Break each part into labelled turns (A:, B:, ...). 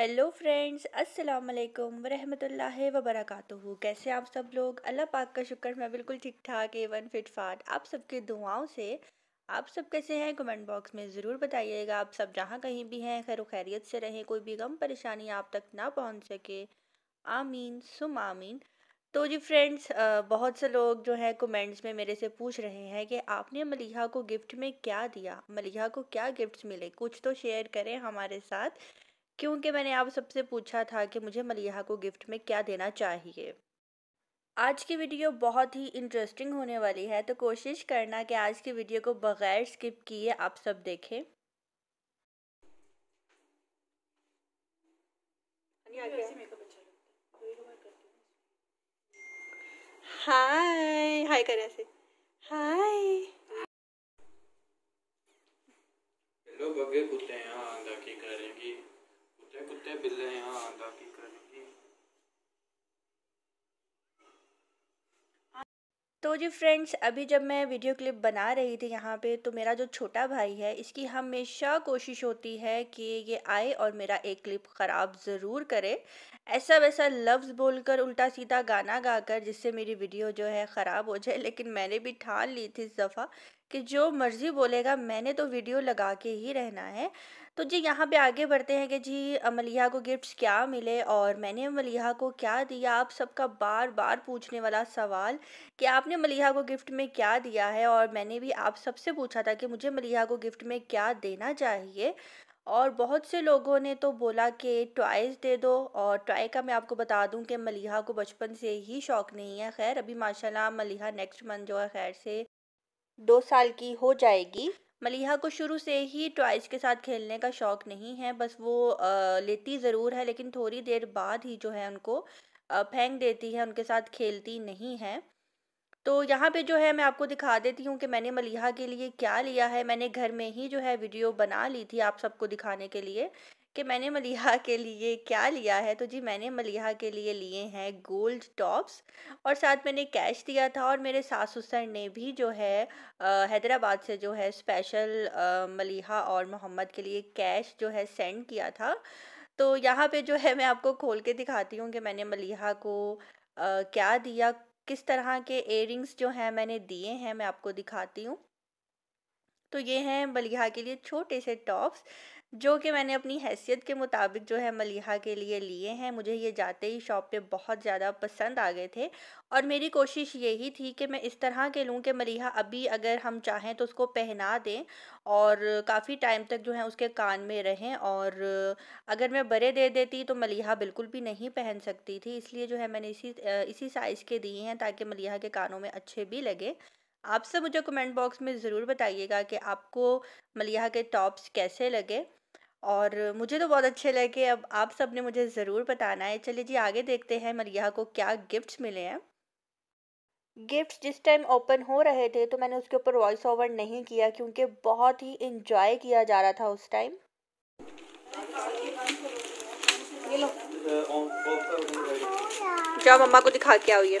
A: hello friends अस्सलाम वालेकुम वरहमतुल्लाह वबरकatuhu कैसे आप सब लोग अल्लाह पाक का शुक्र मैं बिल्कुल ठीक ठाक एवन फिट फाट आप सबके दुआओं से आप सब कैसे हैं कमेंट बॉक्स में ज़रूर बताइएगा आप सब जहाँ कहीं भी हैं खैर खैरियत से रहें कोई भी गम परेशानी आप तक ना पहुँच सके आमीन सुम आमीन तो जी फ्रेंड्स बहुत से लोग जो हैं कमेंट्स में मेरे से पूछ रहे हैं कि आपने मलिहा को गिफ्ट में क्या दिया मलिहा को क्या गिफ्ट्स मिले कुछ तो शेयर करें हमारे साथ क्योंकि मैंने आप सबसे पूछा था कि मुझे मलिहा को गिफ्ट में क्या देना चाहिए आज की वीडियो बहुत ही इंटरेस्टिंग होने वाली है तो कोशिश करना कि आज की वीडियो को बग़ैर स्किप किए आप सब देखें हाय हाय कर ऐसे हाय हेलो बगे कुत्ते यहाँ आंधा की करेगी कुत्ते कुत्ते बिल्ले यहाँ आधा की करेंगी तो जी फ्रेंड्स अभी जब मैं वीडियो क्लिप बना रही थी यहाँ पे तो मेरा जो छोटा भाई है इसकी हमेशा कोशिश होती है कि ये आए और मेरा एक क्लिप ख़राब ज़रूर करे ऐसा वैसा लफ्ज़ बोलकर उल्टा सीधा गाना गाकर जिससे मेरी वीडियो जो है ख़राब हो जाए लेकिन मैंने भी ठान ली थी इस दफ़ा कि जो मर्ज़ी बोलेगा मैंने तो वीडियो लगा के ही रहना है तो जी यहाँ पे आगे बढ़ते हैं कि जी अमलिया को गिफ्ट्स क्या मिले और मैंने मलिया को क्या दिया आप सबका बार बार पूछने वाला सवाल कि आपने मलिया को गिफ्ट में क्या दिया है और मैंने भी आप सबसे पूछा था कि मुझे मलिया को गिफ्ट में क्या देना चाहिए और बहुत से लोगों ने तो बोला कि टॉयज़ दे दो और टॉय का मैं आपको बता दूं कि मलिहा को बचपन से ही शौक़ नहीं है खैर अभी माशाल्लाह मलिहा नेक्स्ट मंथ जो है खैर से दो साल की हो जाएगी मलिहा को शुरू से ही टॉयज़ के साथ खेलने का शौक़ नहीं है बस वो आ, लेती ज़रूर है लेकिन थोड़ी देर बाद ही जो है उनको फेंक देती है उनके साथ खेलती नहीं है तो यहाँ पे जो है मैं आपको दिखा देती हूँ कि मैंने मलिहा के लिए क्या लिया है मैंने घर में ही जो है वीडियो बना ली थी आप सबको दिखाने के लिए कि मैंने मलिहा के लिए क्या लिया है तो जी मैंने मलिहा के लिए लिए हैं गोल्ड टॉप्स और साथ मैंने कैश दिया था और मेरे सास सर ने भी जो है हैदराबाद से जो है स्पेशल मलिहा और मोहम्मद के लिए कैश जो है सेंड किया था तो यहाँ पे जो है मैं आपको खोल के दिखाती हूँ कि मैंने मलिहा को आ, क्या दिया किस तरह के एयरिंग्स जो हैं मैंने दिए हैं मैं आपको दिखाती हूँ तो ये हैं मलिहा के लिए छोटे से टॉप्स जो कि मैंने अपनी हैसियत के मुताबिक जो है मलिहा के लिए लिए हैं मुझे ये जाते ही शॉप पे बहुत ज़्यादा पसंद आ गए थे और मेरी कोशिश यही थी कि मैं इस तरह के लूँ कि मलिहा अभी अगर हम चाहें तो उसको पहना दें और काफ़ी टाइम तक जो है उसके कान में रहें और अगर मैं बड़े दे देती तो मलिहा बिल्कुल भी नहीं पहन सकती थी इसलिए जो है मैंने इसी इसी साइज़ के दिए हैं ताकि मलिहा के कानों में अच्छे भी लगे आप सब मुझे कमेंट बॉक्स में ज़रूर बताइएगा कि आपको मलिहा के टॉप्स कैसे लगे और मुझे तो बहुत अच्छे लगे अब आप सब ने मुझे ज़रूर बताना है चलिए जी आगे देखते हैं मलिहा को क्या गिफ्ट्स मिले हैं गिफ्ट्स जिस टाइम ओपन हो रहे थे तो मैंने उसके ऊपर वॉइस ओवर नहीं किया क्योंकि बहुत ही इन्जॉय किया जा रहा था उस टाइम जाओ मम्मा को दिखा के आओ ये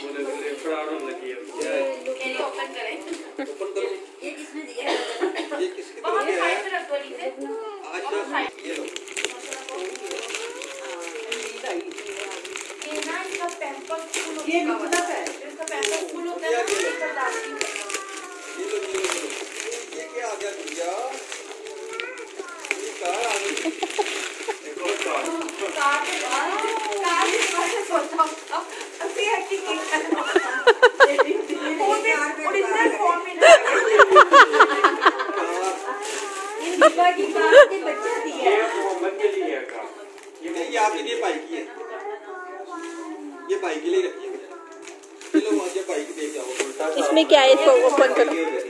A: प्रारंभ तो लगी है ओपन करें ओपन करो ये किसने दिया है ये किसके तो दिया है रख दो नीचे आज ना ये लो ये ना इसका पेंपर ये कितना है इसमें क्या है इसको ओपन करो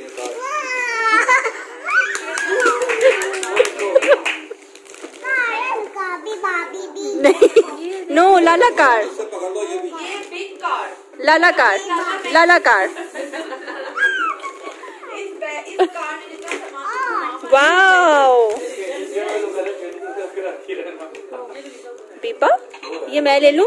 A: no Lala car Lala car Lala car wow पीपा ये मैं ले लू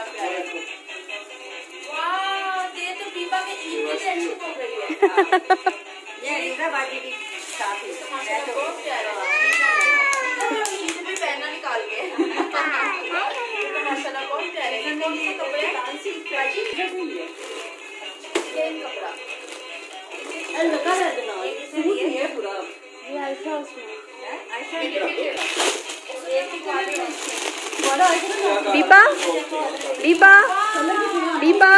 A: वाला प्यारा वाह ये तो पीपा के चीज में से अच्छी हो गई है ये रीता बाजी की साथ है तो बहुत प्यारा ईद भी पहना निकाल के तो माशाल्लाह बहुत प्यारे हैं कौन से कपड़े डांसी बाजी ये कपड़ा अरे लगा रहा है ना इससे नहीं है पूरा ये आयशा उसमें आयशा ये देखिए ये की गाड़ी है दीपा दीपा दीपा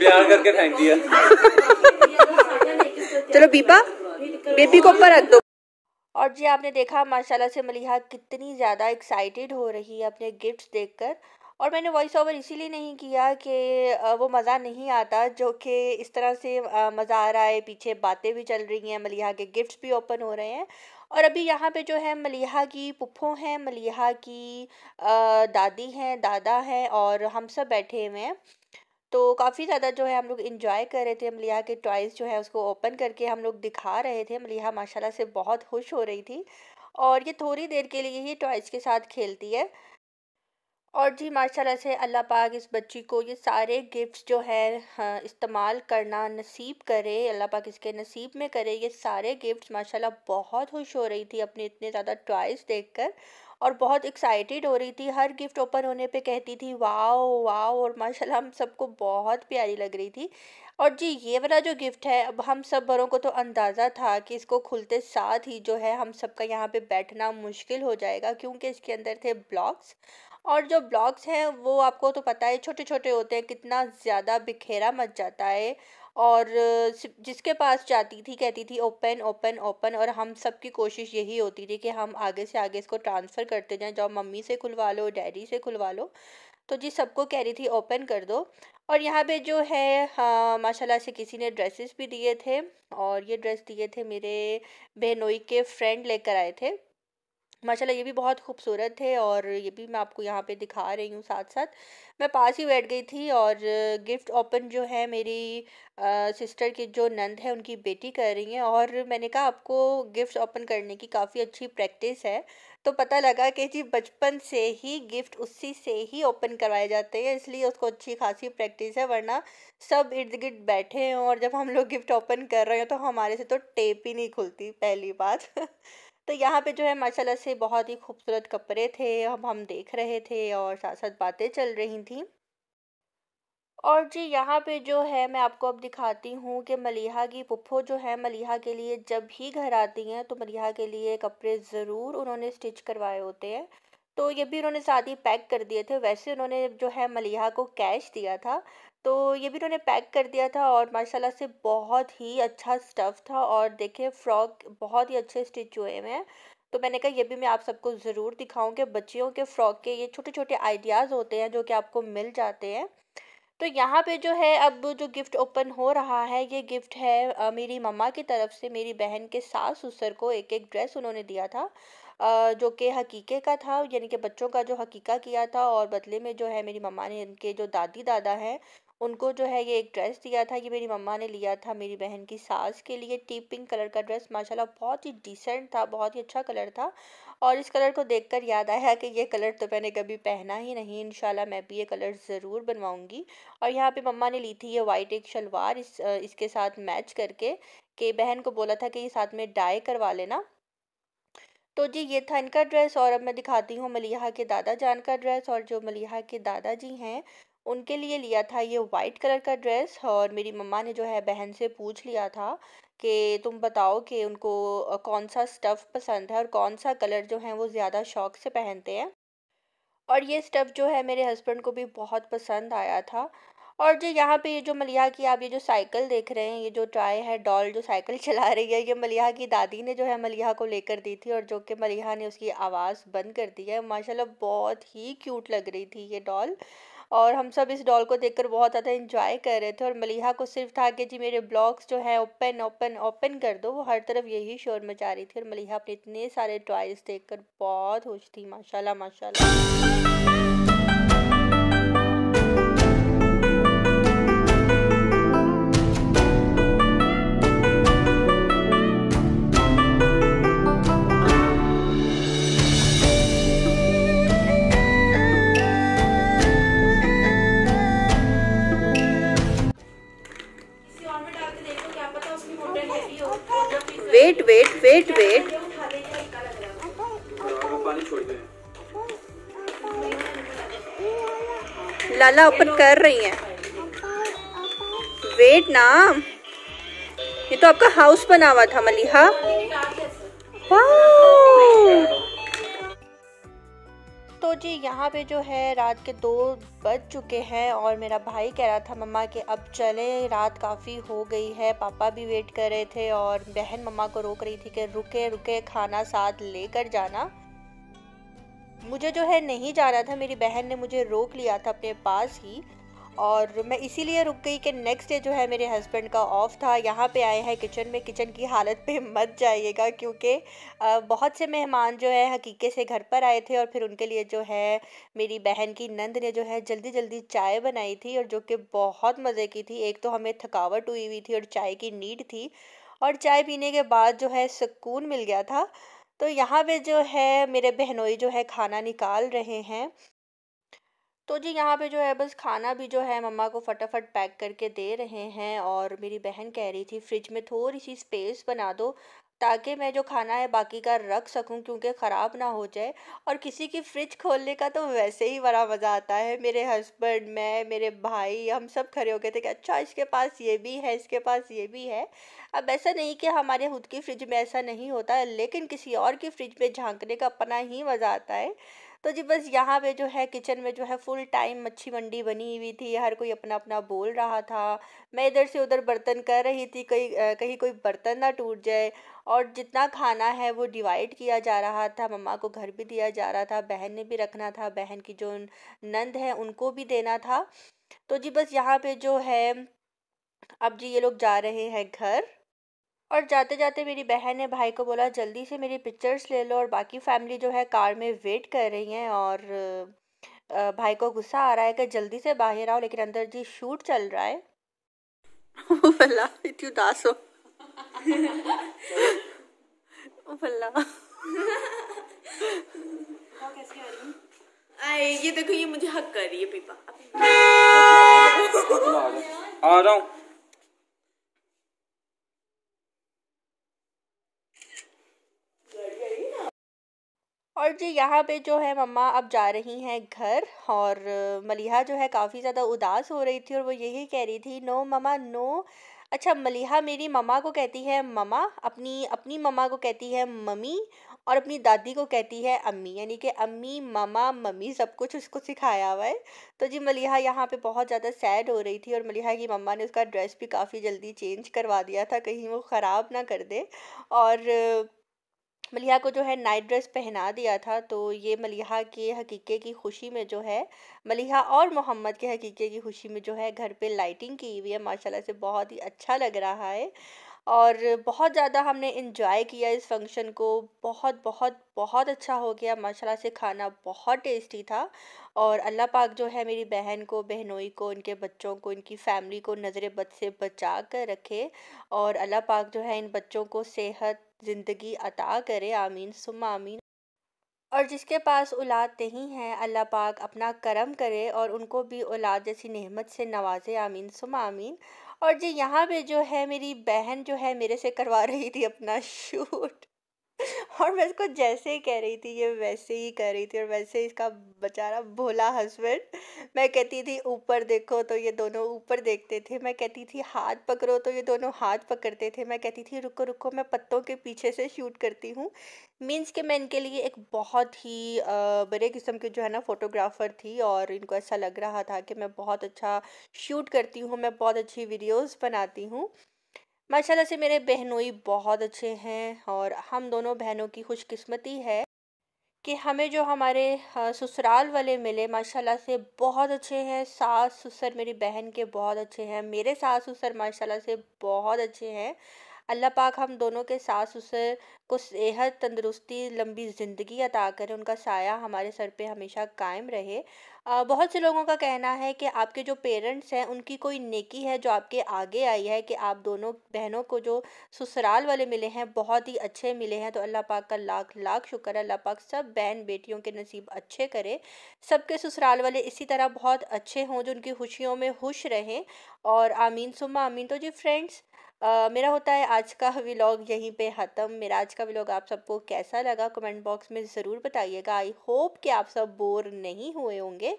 A: प्यार करके फेंक दिया चलो बीपा बेबी को ऊपर रख दो और जी आपने देखा माशाल्लाह से मलिहा कितनी ज़्यादा एक्साइटेड हो रही है अपने गिफ्ट्स देखकर और मैंने वॉइस ओवर इसीलिए नहीं किया कि वो मज़ा नहीं आता जो कि इस तरह से मज़ा आ रहा है पीछे बातें भी चल रही हैं मलिहा के गिफ्ट्स भी ओपन हो रहे हैं और अभी यहाँ पे जो है मलिहा की पुप्पो हैं मलिहा की दादी हैं दादा हैं और हम सब बैठे हुए हैं तो काफ़ी ज़्यादा जो है हम लोग इन्जॉय कर रहे थे मलिया के टॉयज़ जो है उसको ओपन करके हम लोग दिखा रहे थे मलिया माशाल्लाह से बहुत खुश हो रही थी और ये थोड़ी देर के लिए ही टॉयज़ के साथ खेलती है और जी माशाल्लाह से अल्लाह पाक इस बच्ची को ये सारे गिफ्ट्स जो है हाँ, इस्तेमाल करना नसीब करे अल्लाह पाक इसके नसीब में करे ये सारे गिफ्ट्स माशाल्लाह बहुत खुश हो रही थी अपने इतने ज़्यादा टॉयज़ देखकर और बहुत एक्साइटेड हो रही थी हर गिफ्ट ओपन होने पे कहती थी वाओ वाओ और माशाल्लाह हम सबको बहुत प्यारी लग रही थी और जी ये वाला जो गिफ्ट है अब हम सब बड़ों को तो अंदाज़ा था कि इसको खुलते साथ ही जो है हम सबका यहाँ पे बैठना मुश्किल हो जाएगा क्योंकि इसके अंदर थे ब्लॉक्स और जो ब्लॉक्स हैं वो आपको तो पता है छोटे छोटे होते हैं कितना ज़्यादा बिखेरा मच जाता है और जिसके पास जाती थी कहती थी ओपन ओपन ओपन और हम सब की कोशिश यही होती थी कि हम आगे से आगे इसको ट्रांसफ़र करते जाएं जाओ मम्मी से खुलवा लो डैडी से खुलवा लो तो जी सबको कह रही थी ओपन कर दो और यहाँ पे जो है हाँ, माशाल्लाह से किसी ने ड्रेसेस भी दिए थे और ये ड्रेस दिए थे मेरे बहनोई के फ्रेंड लेकर आए थे माशाल्लाह ये भी बहुत खूबसूरत है और ये भी मैं आपको यहाँ पे दिखा रही हूँ साथ साथ मैं पास ही बैठ गई थी और गिफ्ट ओपन जो है मेरी आ, सिस्टर की जो नंद है उनकी बेटी कर रही हैं और मैंने कहा आपको गिफ्ट ओपन करने की काफ़ी अच्छी प्रैक्टिस है तो पता लगा कि जी बचपन से ही गिफ्ट उसी से ही ओपन करवाए जाते हैं इसलिए उसको अच्छी खासी प्रैक्टिस है वरना सब इर्द गिर्द बैठे हों और जब हम लोग गिफ्ट ओपन कर रहे हो तो हमारे से तो टेप ही नहीं खुलती पहली बात तो यहाँ पे जो है माशाल्लाह से बहुत ही खूबसूरत कपड़े थे हम हम देख रहे थे और साथ साथ बातें चल रही थी और जी यहाँ पे जो है मैं आपको अब दिखाती हूँ कि मलिहा की पुप्पो जो है मलिहा के लिए जब भी घर आती हैं तो मलिहा के लिए कपड़े ज़रूर उन्होंने स्टिच करवाए होते हैं तो ये भी उन्होंने साथ ही पैक कर दिए थे वैसे उन्होंने जो है मलिहा को कैश दिया था तो ये भी उन्होंने पैक कर दिया था और माशाल्लाह से बहुत ही अच्छा स्टफ़ था और देखिए फ़्रॉक बहुत ही अच्छे स्टिच हुए हुए हैं तो मैंने कहा ये भी मैं आप सबको ज़रूर दिखाऊँ कि बच्चियों के फ़्रॉक के ये छोटे छोटे आइडियाज़ होते हैं जो कि आपको मिल जाते हैं तो यहाँ पे जो है अब जो गिफ्ट ओपन हो रहा है ये गिफ्ट है मेरी मम्मा की तरफ से मेरी बहन के सास ससुर को एक एक ड्रेस उन्होंने दिया था जो कि हकीके का था यानी कि बच्चों का जो हकीका किया था और बदले में जो है मेरी मम्मा ने इनके जो दादी दादा हैं उनको जो है ये एक ड्रेस दिया था ये मेरी मम्मा ने लिया था मेरी बहन की सास के लिए टी पिंक कलर का ड्रेस माशाल्लाह बहुत ही डिसेंट था बहुत ही अच्छा कलर था और इस कलर को देखकर याद आया कि ये कलर तो मैंने कभी पहना ही नहीं इन मैं भी ये कलर ज़रूर बनवाऊंगी और यहाँ पे मम्मा ने ली थी ये वाइट एक शलवार इस इसके साथ मैच करके कि बहन को बोला था कि ये साथ में डाई करवा लेना तो जी ये था इनका ड्रेस और अब मैं दिखाती हूँ मलिहा के दादा जान का ड्रेस और जो मलिहा के दादा जी हैं उनके लिए लिया था ये वाइट कलर का ड्रेस और मेरी मम्मा ने जो है बहन से पूछ लिया था कि तुम बताओ कि उनको कौन सा स्टफ़ पसंद है और कौन सा कलर जो है वो ज़्यादा शौक से पहनते हैं और ये स्टफ़ जो है मेरे हस्बैंड को भी बहुत पसंद आया था और जो यहाँ पे ये जो मलिहा की आप ये जो साइकिल देख रहे हैं ये जो ट्राई है डॉल जो साइकिल चला रही है ये मलिहा की दादी ने जो है मलिहा को लेकर दी थी और जो कि मलिहा ने उसकी आवाज़ बंद कर दी है माशाल्लाह बहुत ही क्यूट लग रही थी ये डॉल और हम सब इस डॉल को देखकर बहुत ज़्यादा इंजॉय कर रहे थे और मलिहा को सिर्फ था कि जी मेरे ब्लॉग्स जो हैं ओपन ओपन ओपन कर दो वो हर तरफ यही शोर मचा रही थी और मलिहा अपने इतने सारे टॉयज़ देख बहुत खुश थी माशाल्लाह माशाल्लाह wait wait wait wait Lala open कर रही है वेट ना ये तो आपका हाउस बना हुआ था मलिहा वाह जी यहाँ पे जो है रात के दो बज चुके हैं और मेरा भाई कह रहा था मम्मा कि अब चले रात काफ़ी हो गई है पापा भी वेट कर रहे थे और बहन मम्मा को रोक रही थी कि रुके रुके खाना साथ लेकर जाना मुझे जो है नहीं जाना था मेरी बहन ने मुझे रोक लिया था अपने पास ही और मैं इसीलिए रुक गई कि नेक्स्ट डे जो है मेरे हस्बैंड का ऑफ था यहाँ पे आए हैं किचन में किचन की हालत पे मत जाइएगा क्योंकि बहुत से मेहमान जो है हकीके से घर पर आए थे और फिर उनके लिए जो है मेरी बहन की नंद ने जो है जल्दी जल्दी चाय बनाई थी और जो कि बहुत मज़े की थी एक तो हमें थकावट हुई हुई थी और चाय की नीड थी और चाय पीने के बाद जो है सुकून मिल गया था तो यहाँ पे जो है मेरे बहनोई जो है खाना निकाल रहे हैं तो जी यहाँ पे जो है बस खाना भी जो है मम्मा को फटाफट पैक करके दे रहे हैं और मेरी बहन कह रही थी फ्रिज में थोड़ी सी स्पेस बना दो ताकि मैं जो खाना है बाकी का रख सकूं क्योंकि ख़राब ना हो जाए और किसी की फ्रिज खोलने का तो वैसे ही बड़ा मज़ा आता है मेरे हस्बैंड मैं मेरे भाई हम सब खड़े हो गए थे कि अच्छा इसके पास ये भी है इसके पास ये भी है अब ऐसा नहीं कि हमारे खुद की फ्रिज में ऐसा नहीं होता लेकिन किसी और की फ्रिज में झांकने का अपना ही मज़ा आता है तो जी बस यहाँ पे जो है किचन में जो है फुल टाइम मच्छी मंडी बनी हुई थी हर कोई अपना अपना बोल रहा था मैं इधर से उधर बर्तन कर रही थी कहीं कहीं कोई बर्तन ना टूट जाए और जितना खाना है वो डिवाइड किया जा रहा था मम्मा को घर भी दिया जा रहा था बहन ने भी रखना था बहन की जो नंद है उनको भी देना था तो जी बस यहाँ पे जो है अब जी ये लोग जा रहे हैं घर और जाते जाते मेरी बहन ने भाई को बोला जल्दी से मेरी पिक्चर्स ले लो और बाकी फैमिली जो है कार में वेट कर रही हैं और भाई को गुस्सा आ रहा है कि जल्दी से बाहर आओ लेकिन अंदर जी शूट चल रहा है वल्ला इतनी उदास हो वल्ला आए ये देखो ये मुझे हक कर रही है पीपा आ रहा हूँ और जी यहाँ पे जो है मम्मा अब जा रही हैं घर और मलिहा जो है काफ़ी ज़्यादा उदास हो रही थी और वो यही कह रही थी नो ममा नो अच्छा मलिहा मेरी ममा को कहती है ममा अपनी अपनी ममा को कहती है मम्मी और अपनी दादी को कहती है अम्मी यानी कि अम्मी ममा मम्मी सब कुछ उसको सिखाया हुआ है तो जी मलिहा यहाँ पे बहुत ज़्यादा सैड हो रही थी और मलिहा की मम्मा ने उसका ड्रेस भी काफ़ी जल्दी चेंज करवा दिया था कहीं वो ख़राब ना कर दे और मलिहा को जो है नाइट ड्रेस पहना दिया था तो ये मलिहा के हकीके की खुशी में जो है मलिहा और मोहम्मद के हकीके की खुशी में जो है घर पे लाइटिंग की हुई है माशाल्लाह से बहुत ही अच्छा लग रहा है और बहुत ज़्यादा हमने इन्जॉय किया इस फंक्शन को बहुत बहुत बहुत अच्छा हो गया माशाल्लाह से खाना बहुत टेस्टी था और अल्लाह पाक जो है मेरी बहन को बहनोई को इनके बच्चों को इनकी फैमिली को नज़र बद से बचा कर रखे और अल्लाह पाक जो है इन बच्चों को सेहत ज़िंदगी अता करे आमीन सुम आमीन और जिसके पास औलाद नहीं है अल्लाह पाक अपना करम करे और उनको भी औलाद जैसी नेमत से नवाजे आमीन सुम आमीन और जी यहाँ पे जो है मेरी बहन जो है मेरे से करवा रही थी अपना शूट और मैं इसको जैसे ही कह रही थी ये वैसे ही कह रही थी और वैसे ही इसका बेचारा भोला हस्बैंड मैं कहती थी ऊपर देखो तो ये दोनों ऊपर देखते थे मैं कहती थी हाथ पकड़ो तो ये दोनों हाथ पकड़ते थे मैं कहती थी रुको रुको मैं पत्तों के पीछे से शूट करती हूँ मीन्स कि मैं इनके लिए एक बहुत ही बड़े किस्म के जो है ना फ़ोटोग्राफ़र थी और इनको ऐसा लग रहा था कि मैं बहुत अच्छा शूट करती हूँ मैं बहुत अच्छी वीडियोज़ बनाती हूँ माशाल्लाह से मेरे बहनोई बहुत अच्छे हैं और हम दोनों बहनों की खुशकिस्मती है कि हमें जो हमारे हाँ, ससुराल वाले मिले माशाल्लाह से बहुत अच्छे हैं सास ससुर मेरी बहन के बहुत अच्छे हैं मेरे सास ससुर माशाल्लाह से बहुत अच्छे हैं अल्लाह पाक हम दोनों के सास ससुर को सेहत तंदरुस्ती लंबी ज़िंदगी अता करें उनका साया हमारे सर पे हमेशा कायम रहे आ, बहुत से लोगों का कहना है कि आपके जो पेरेंट्स हैं उनकी कोई नेकी है जो आपके आगे आई है कि आप दोनों बहनों को जो ससुराल वाले मिले हैं बहुत ही अच्छे मिले हैं तो अल्लाह पाक का लाख लाख शुक्र अल्लाह पाक सब बहन बेटियों के नसीब अच्छे करे सबके ससुराल वाले इसी तरह बहुत अच्छे हों जो उनकी खुशियों में खुश रहें और आमीन सुमा आमीन तो जी फ्रेंड्स मेरा होता है आज का व्लॉग यहीं पे ख़त्म मेरा आज का व्लॉग आप सबको कैसा लगा कमेंट बॉक्स में ज़रूर बताइएगा आई होप कि आप सब बोर नहीं हुए होंगे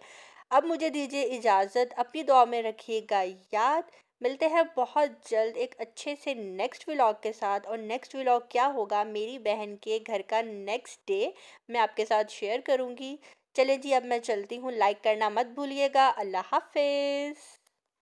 A: अब मुझे दीजिए इजाज़त अपनी दुआ में रखिएगा याद मिलते हैं बहुत जल्द एक अच्छे से नेक्स्ट व्लॉग के साथ और नेक्स्ट व्लॉग क्या होगा मेरी बहन के घर का नेक्स्ट डे मैं आपके साथ शेयर करूँगी चले जी अब मैं चलती हूँ लाइक करना मत भूलिएगा अल्लाह हाफिज़